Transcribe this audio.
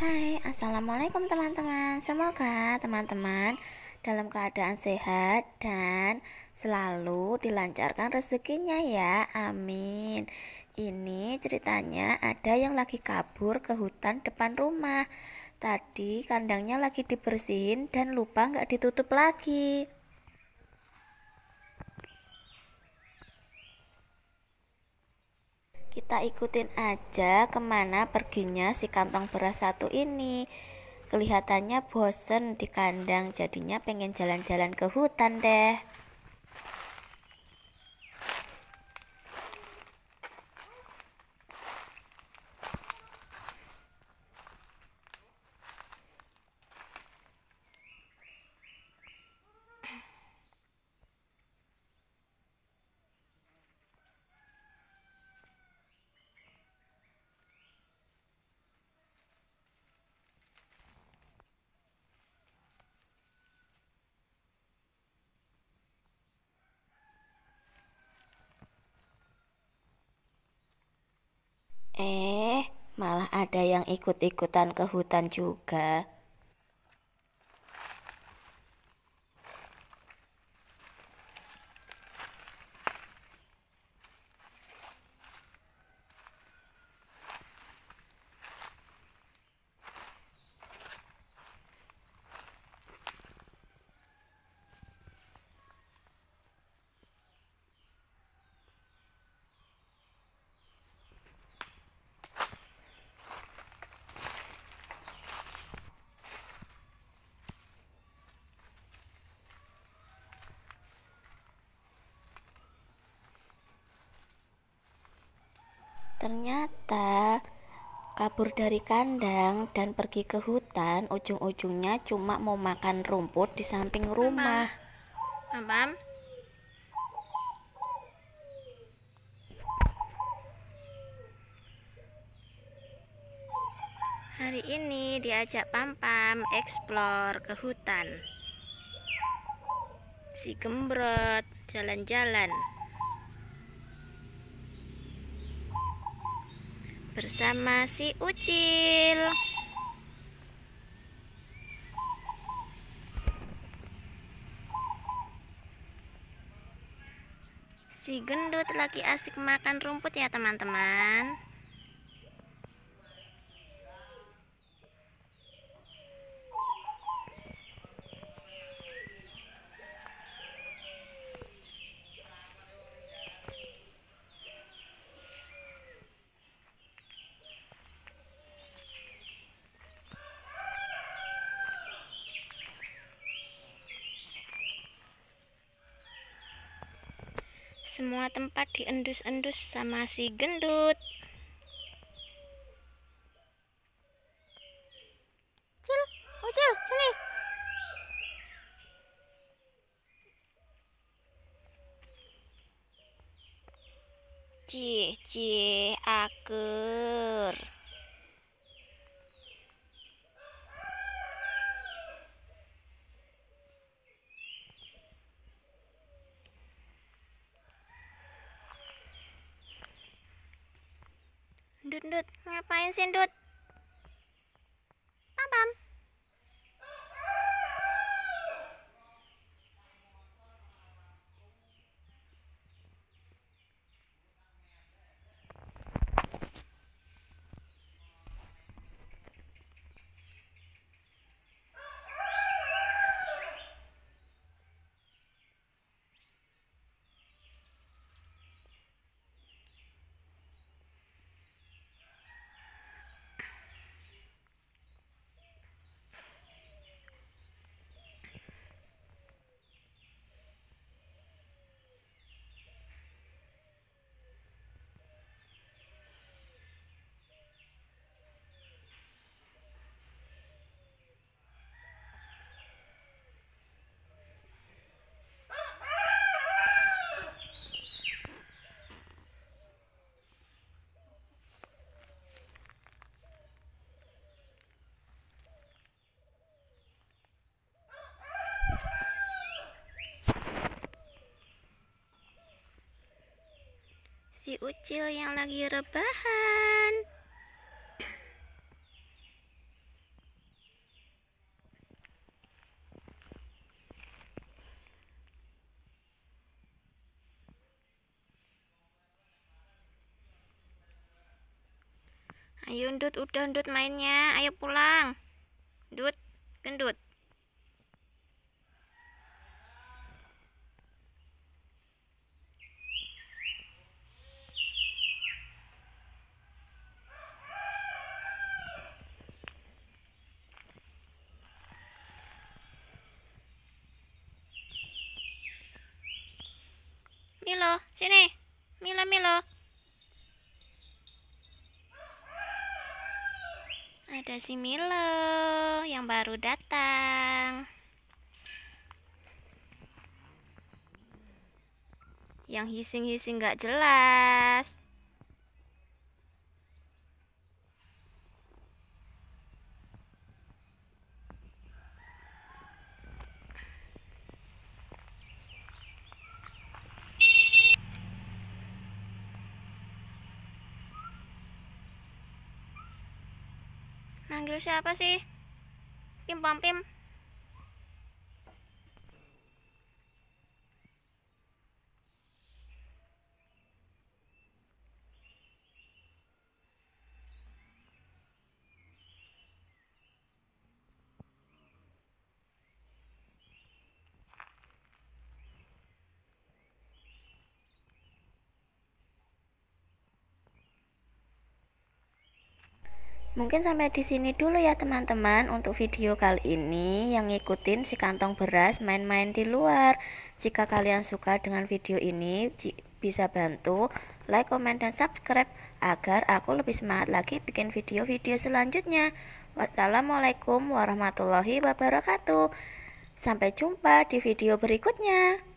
Hai, Assalamualaikum teman-teman Semoga teman-teman dalam keadaan sehat dan selalu dilancarkan rezekinya ya Amin Ini ceritanya ada yang lagi kabur ke hutan depan rumah Tadi kandangnya lagi dibersihin dan lupa nggak ditutup lagi Kita ikutin aja kemana perginya si kantong beras satu ini. Kelihatannya bosen di kandang, jadinya pengen jalan-jalan ke hutan deh. ada yang ikut-ikutan ke hutan juga. Ternyata kabur dari kandang dan pergi ke hutan, ujung-ujungnya cuma mau makan rumput di samping rumah. Mam. Hari ini diajak Pampam eksplor ke hutan. Si Gembrot jalan-jalan. bersama si Ucil. Si gendut lagi asik makan rumput ya teman-teman. Semua tempat diendus-endus sama si gendut. Cil, oh Cil, sini. Cih, cih, akur. Dut, ngapain sih Dut? si Ucil yang lagi rebahan. Ayo, Ndut, udah Ndut mainnya. Ayo pulang. Ndut, gendut. Milo, sini. Milo, Milo. Ada si Milo yang baru datang. Yang hising-hising gak jelas. manggil siapa sih? Pim pom pim. Mungkin sampai di sini dulu ya teman-teman untuk video kali ini yang ngikutin si kantong beras main-main di luar. Jika kalian suka dengan video ini bisa bantu like, comment, dan subscribe agar aku lebih semangat lagi bikin video-video selanjutnya. Wassalamualaikum warahmatullahi wabarakatuh. Sampai jumpa di video berikutnya.